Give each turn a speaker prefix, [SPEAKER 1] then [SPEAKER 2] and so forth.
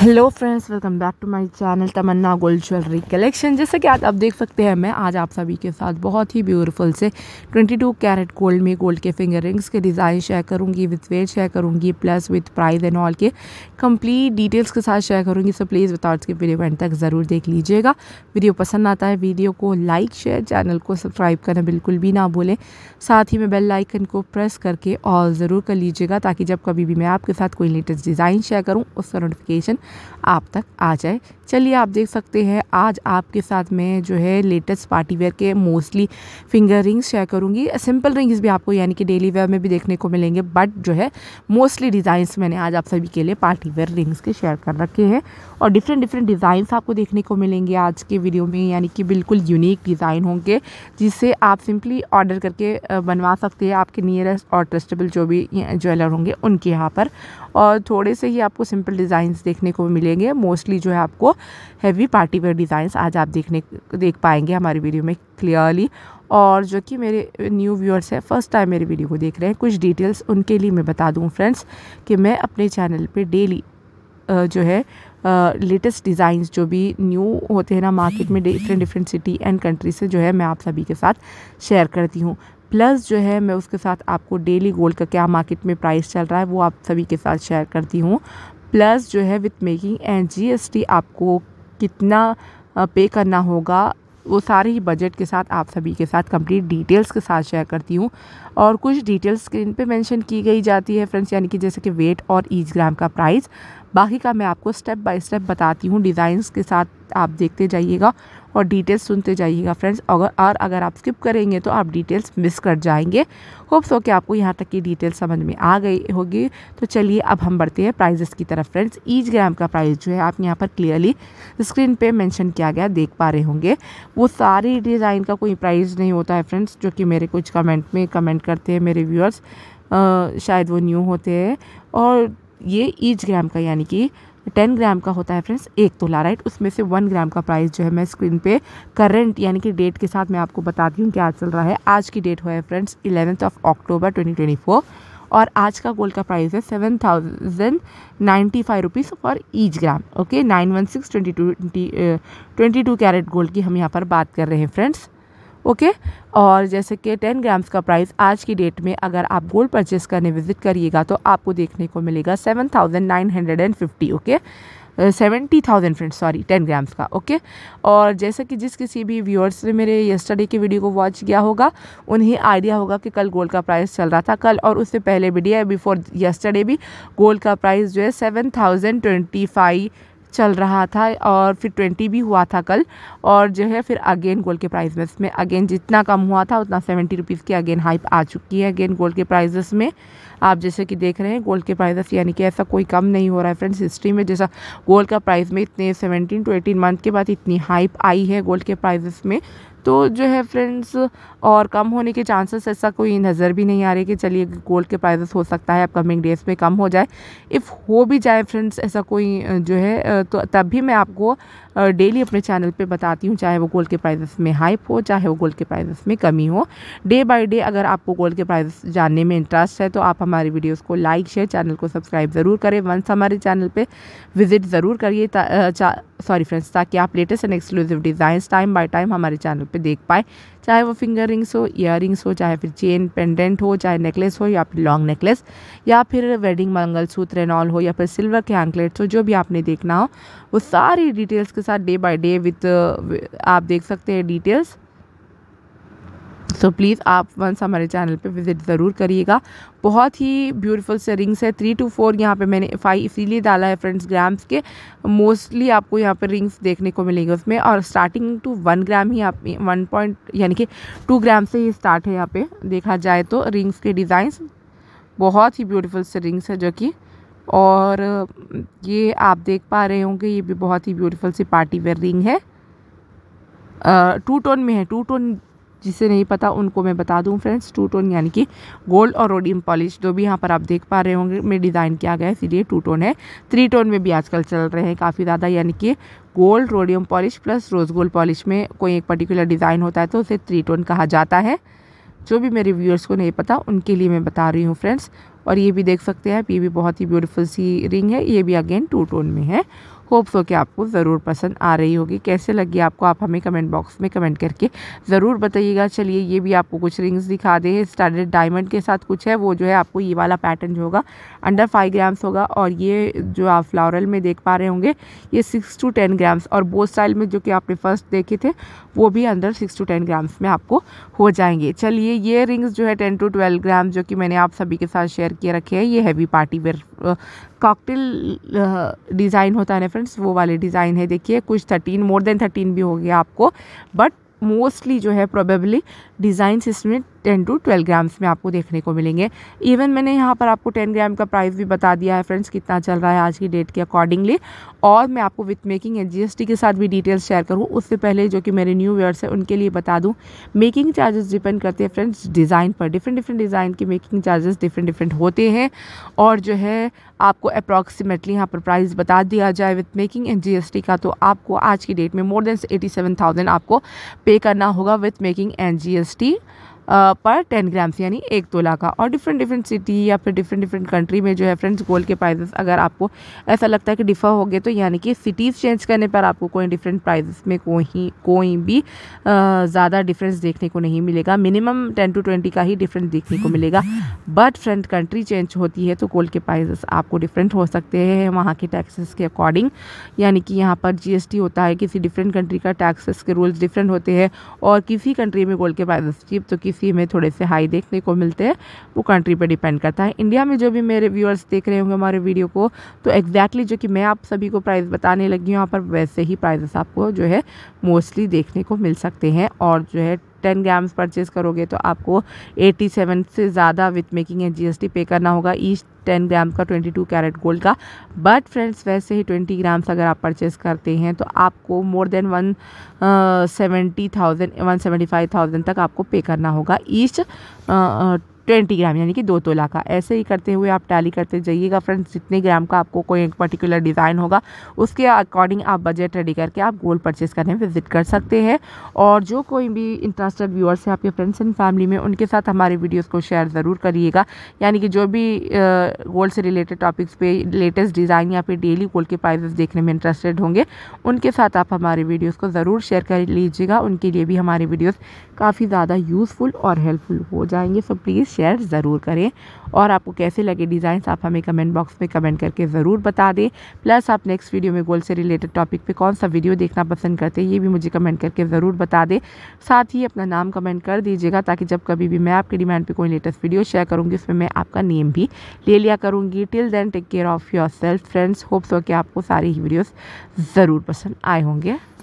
[SPEAKER 1] hello friends welcome back to my channel Tamanna gold jewellery collection जैसा कि आज आप देख सकते हैं मैं आज आप सभी के साथ बहुत ही ब्यूटीफुल से 22 कैरेट गोल्ड में गोल्ड के फिंगर रिंग्स के डिज़ाइन शेयर करूंगी विथ वेट शेयर करूंगी plus with price and all के कंप्लीट डिटेल्स के साथ शेयर करूँगी सो प्लीज़ विदाउट के वीडियो एंड तक ज़रूर देख लीजिएगा वीडियो पसंद आता है वीडियो को लाइक शेयर चैनल को सब्सक्राइब करना बिल्कुल भी ना भूलें साथ ही मैं बेल लाइकन को प्रेस करके ऑल ज़रूर कर लीजिएगा ताकि जब कभी भी मैं आपके साथ कोई लेटेस्ट डिज़ाइन शेयर करूँ उसका नोटिफिकेशन आप तक आ जाए चलिए आप देख सकते हैं आज आपके साथ मैं जो है लेटेस्ट पार्टी वेयर के मोस्टली फिंगर रिंग्स शेयर करूँगी सिंपल रिंग्स भी आपको यानी कि डेली वेयर में भी देखने को मिलेंगे बट जो है मोस्टली डिज़ाइंस मैंने आज आप सभी के लिए पार्टी वेयर रिंग्स के शेयर कर रखे हैं और डिफरेंट डिफरेंट डिज़ाइंस आपको देखने को मिलेंगे आज के वीडियो में यानी कि बिल्कुल यूनिक डिज़ाइन होंगे जिससे आप सिंपली ऑर्डर करके बनवा सकते हैं आपके नियरेस्ट और ट्रस्टेबल जो भी ज्वेलर होंगे उनके यहाँ पर और थोड़े से ही आपको सिंपल डिज़ाइंस देखने को मिलेंगे मोस्टली जो है आपको हैवी पार्टी वेयर डिज़ाइंस आज आप देखने देख पाएंगे हमारी वीडियो में क्लियरली और जो कि मेरे न्यू व्यूअर्स हैं फर्स्ट टाइम मेरी वीडियो को देख रहे हैं कुछ डिटेल्स उनके लिए मैं बता दूँ फ्रेंड्स कि मैं अपने चैनल पर डेली जो है लेटेस्ट डिज़ाइंस जो भी न्यू होते हैं ना मार्केट में different different city and country से जो है मैं आप सभी के साथ शेयर करती हूँ प्लस जो है मैं उसके साथ आपको डेली गोल्ड का क्या मार्केट में प्राइस चल रहा है वो आप सभी के साथ शेयर करती हूँ प्लस जो है विथ मेकिंग एंड जी आपको कितना पे करना होगा वो सारे ही बजट के साथ आप सभी के साथ कंप्लीट डिटेल्स के साथ शेयर करती हूँ और कुछ डिटेल्स स्क्रीन पे मेंशन की गई जाती है फ्रेंड्स यानी कि जैसे कि वेट और ईच ग्राम का प्राइस बाकी का मैं आपको स्टेप बाय स्टेप बताती हूँ डिज़ाइंस के साथ आप देखते जाइएगा और डिटेल्स सुनते जाइएगा फ्रेंड्स अगर और अगर आप स्किप करेंगे तो आप डिटेल्स मिस कर जाएंगे होप्स हो कि आपको यहाँ तक की डिटेल्स समझ में आ गई होगी तो चलिए अब हम बढ़ते हैं प्राइजेस की तरफ फ्रेंड्स ईच ग्राम का प्राइस जो है आप यहाँ पर क्लियरली स्क्रीन पर मैंशन किया गया देख पा रहे होंगे वो सारी डिज़ाइन का कोई प्राइस नहीं होता है फ्रेंड्स जो कि मेरे कुछ कमेंट में कमेंट करते हैं मेरे व्यूअर्स शायद वो न्यू होते हैं और ये ईच ग्राम का यानी कि टेन ग्राम का होता है फ्रेंड्स एक तोला राइट उसमें से वन ग्राम का प्राइस जो है मैं स्क्रीन पे करंट यानी कि डेट के साथ मैं आपको बताती हूँ क्या चल रहा है आज की डेट है friends eleventh of October twenty और आज का गोल्ड का प्राइस है seven thousand ninety five rupees for each gram okay nine one six twenty two twenty two carat gold की हम यहाँ पर बात कर रहे हैं फ्रेंड्स ओके और जैसे कि टेन ग्राम्स का प्राइस आज की डेट में अगर आप गोल्ड परचेस करने विजिट करिएगा तो आपको देखने को मिलेगा seven thousand nine hundred and fifty okay seventy thousand friends sorry ten grams का ओके और जैसे कि जिस किसी भी व्यूअर्स ने मेरे यस्टरडे की वीडियो को वॉच किया होगा उन्हें आइडिया होगा कि कल गोल्ड का प्राइस चल रहा था कल और उससे पहले भी डे बिफोर यस्टरडे भी गोल्ड का प्राइस जो है सेवन थाउजेंड ट्वेंटी फाइव चल रहा था और फिर ट्वेंटी भी हुआ था कल और जो है फिर अगेन गोल्ड के प्राइस में इसमें अगेन जितना कम हुआ था उतना सेवेंटी रुपीज़ की अगेन हाइप आ चुकी है अगेन गोल्ड के प्राइजेस में आप जैसे कि देख रहे हैं गोल्ड के प्राइजेस यानी कि ऐसा कोई कम नहीं हो रहा है फ्रेंड्स हिस्ट्री में जैसा गोल्ड का प्राइस में इतने सेवनटीन टू एटीन मंथ के बाद इतनी हाइप आई है गोल्ड के प्राइजेस में तो जो है फ्रेंड्स और कम होने के चांसेस ऐसा कोई नज़र भी नहीं आ रही कि चलिए गोल्ड के प्राइजेस हो सकता है अपकमिंग डेज़ में कम हो जाए इफ़ हो भी जाए फ्रेंड्स ऐसा कोई जो है तो तब भी मैं आपको डेली अपने चैनल पे बताती हूँ चाहे वो गोल्ड के प्राइजेस में हाइप हो चाहे वो गोल्ड के प्राइजेस में कमी हो डे बाय डे अगर आपको गोल्ड के प्राइजेस जानने में इंटरेस्ट है तो आप हमारी वीडियोस को लाइक शेयर चैनल को सब्सक्राइब ज़रूर करें वंस हमारे चैनल पे विज़िट ज़रूर करिए सॉरी फ्रेंड्स ताकि आप latest and exclusive designs time by time हमारे चैनल पे देख पाए चाहे वो फिंगर रिंग्स हो ईयर रिंग्स हो चाहे फिर चेन पेंडेंट हो चाहे नेकलेस हो या फिर लॉन्ग नेकलेस या फिर वेडिंग मंगलसूत्र एनॉल हो या फिर सिल्वर के एंकलेट्स हो जो भी आपने देखना हो वो सारी डिटेल्स के साथ डे बाई डे विथ आप देख सकते हैं डिटेल्स सो तो प्लीज़ आप वंस हमारे चैनल पे विज़िट ज़रूर करिएगा बहुत ही ब्यूटीफुल से रिंग्स है थ्री टू फोर यहाँ पे मैंने फाइव इसीलिए डाला है फ्रेंड्स ग्राम्स के मोस्टली आपको यहाँ पे रिंग्स देखने को मिलेंगे उसमें और स्टार्टिंग टू वन ग्राम ही आप वन पॉइंट यानी कि टू ग्राम से ही स्टार्ट है यहाँ पर देखा जाए तो रिंग्स के डिज़ाइंस बहुत ही ब्यूटीफुल से रिंग्स है जो कि और ये आप देख पा रहे होंगे ये भी बहुत ही ब्यूटीफुल सी पार्टी वेयर रिंग है टू टोन में है टू टोन जिसे नहीं पता उनको मैं बता दूँ फ्रेंड्स टू टोन यानी कि गोल्ड और रोडियम पॉलिश जो भी यहाँ पर आप देख पा रहे होंगे में डिज़ाइन किया गया है इसीलिए टू टोन है थ्री टोन में भी आजकल चल रहे हैं काफ़ी ज़्यादा यानी कि gold rhodium polish plus rose gold polish में कोई एक पर्टिकुलर डिज़ाइन होता है तो उसे थ्री टोन कहा जाता है जो भी मेरे व्यूअर्स को नहीं पता उनके लिए मैं बता रही हूँ फ्रेंड्स और ये भी देख सकते हैं आप ये भी बहुत ही ब्यूटीफुल सी रिंग है ये भी अगेन टू टोन में है होप सो कि आपको ज़रूर पसंद आ रही होगी कैसे लगी आपको आप हमें कमेंट बॉक्स में कमेंट करके ज़रूर बताइएगा चलिए ये भी आपको कुछ रिंग्स दिखा दें स्टैंडर्ड डायमंड के साथ कुछ है वो जो है आपको ये वाला पैटर्न जो होगा अंडर फाइव ग्राम्स होगा और ये जो आप फ्लावरल में देख पा रहे होंगे ये सिक्स टू टेन ग्राम्स और बोथ स्टाइल में जो कि आपने फर्स्ट देखे थे वो भी under six to ten grams में आपको हो जाएंगे चलिए ये रिंग्स जो है टेन टू ट्वेल्व ग्राम जो कि मैंने आप सभी के साथ शेयर करके रखे हैं ये heavy party wear cocktail design होता है ना फ्रेंड्स वो वाले डिज़ाइन है देखिए कुछ थर्टीन मोर देन थर्टीन भी हो गया आपको बट मोस्टली जो है प्रोबेबली डिज़ाइन इसमें टेन टू ट्वेल्व ग्राम्स में आपको देखने को मिलेंगे इवन मैंने यहाँ पर आपको टेन ग्राम का प्राइस भी बता दिया है फ्रेंड्स कितना चल रहा है आज की डेट के अकॉर्डिंगली और मैं आपको विथ मेकिंग एंड जीएसटी के साथ भी डिटेल्स शेयर करूँ उससे पहले जो कि मेरे न्यू व्यूअर्स हैं उनके लिए बता दूँ मेकिंग चार्जेस डिपेंड करते हैं फ्रेंड्स डिज़ाइन पर डिफरेंट डिफरेंट डिज़ाइन के मेकिंग चार्जेस डिफरेंट डिफरेंट होते हैं और जो है आपको अप्रॉक्सीमेटली यहाँ पर प्राइस बता दिया जाए विथ मेकिंग एंड जीएसटी का तो आपको आज की डेट में more than eighty seven thousand आपको पे करना होगा विथ मेकिंग एंड जी पर टेन ग्राम्स यानी एक तोला का और डिफरेंट डिफरेंट सिटी या फिर डिफरेंट डिफरेंट कंट्री में जो है फ्रेंड्स गोल्ड के प्राइजेस अगर आपको ऐसा लगता है कि डिफ़र हो गए तो यानी कि सिटीज़ चेंज करने पर आपको कोई डिफरेंट प्राइजेस में कोई कोई भी ज़्यादा डिफरेंस देखने को नहीं मिलेगा मिनिमम टेन टू ट्वेंटी का ही डिफरेंस देखने को मिलेगा बट फ्रेंड कंट्री चेंज होती है तो गोल्ड के प्राइजेस आपको डिफरेंट हो सकते हैं वहाँ के टैक्सेस के अकॉर्डिंग यानी कि यहाँ पर जी होता है किसी डिफरेंट कंट्री का टैक्सेस के रूल्स डिफरेंट होते हैं और किसी कंट्री में गोल्ड के प्राइजेस चीप तो किसी किसी में थोड़े से हाई देखने को मिलते हैं वो कंट्री पर डिपेंड करता है इंडिया में जो भी मेरे व्यूअर्स देख रहे होंगे हमारे वीडियो को तो एग्जैक्टली जो कि मैं आप सभी को प्राइस बताने लगी हूँ यहाँ पर वैसे ही प्राइजेस आपको जो है मोस्टली देखने को मिल सकते हैं और जो है टेन ग्राम्स परचेज़ करोगे तो आपको एटी सेवन से ज़्यादा विथ मेकिंग एंड जीएसटी पे करना होगा ईच टेन ग्राम का ट्वेंटी टू कैरेट गोल्ड का बट फ्रेंड्स वैसे ही ट्वेंटी ग्राम्स अगर आप परचेज़ करते हैं तो आपको more than one seventy thousand one seventy five thousand तक आपको पे करना होगा ईच ट्वेंटी ग्राम यानी कि दो तोला का ऐसे ही करते हुए आप टैली करते जाइएगा फ्रेंड्स जितने ग्राम का आपको कोई एक पर्टिकुलर डिज़ाइन होगा उसके अकॉर्डिंग आप बजट रेडी करके आप गोल्ड परचेस करने विजिट कर सकते हैं और जो कोई भी इंटरेस्टेड व्यूअर्स है आपके फ्रेंड्स एंड फैमिली में उनके साथ हमारे वीडियोज़ को शेयर ज़रूर करिएगा यानी कि जो भी गोल्ड से रिलेटेड टॉपिक्स पे लेटेस्ट डिज़ाइन या फिर डेली गोल्ड के प्राइजेस देखने में इंटरेस्टेड होंगे उनके साथ आप हमारे वीडियोज़ को ज़रूर शेयर कर लीजिएगा उनके लिए भी हमारे वीडियोज़ काफ़ी ज़्यादा यूज़फुल और हेल्पफुल हो जाएंगे सो प्लीज़ शेयर ज़रूर करें और आपको कैसे लगे डिज़ाइन आप हमें कमेंट बॉक्स में कमेंट करके ज़रूर बता दें प्लस आप नेक्स्ट वीडियो में गोल से रिलेटेड टॉपिक पे कौन सा वीडियो देखना पसंद करते हैं ये भी मुझे कमेंट करके ज़रूर बता दें साथ ही अपना नाम कमेंट कर दीजिएगा ताकि जब कभी भी मैं आपके डिमांड पर कोई लेटेस्ट वीडियो शेयर करूँगी उसमें मैं आपका नेम भी ले लिया करूँगी till then take care of yourself friends hopes हो कि आपको सारी ही वीडियोज़ ज़रूर पसंद आए होंगे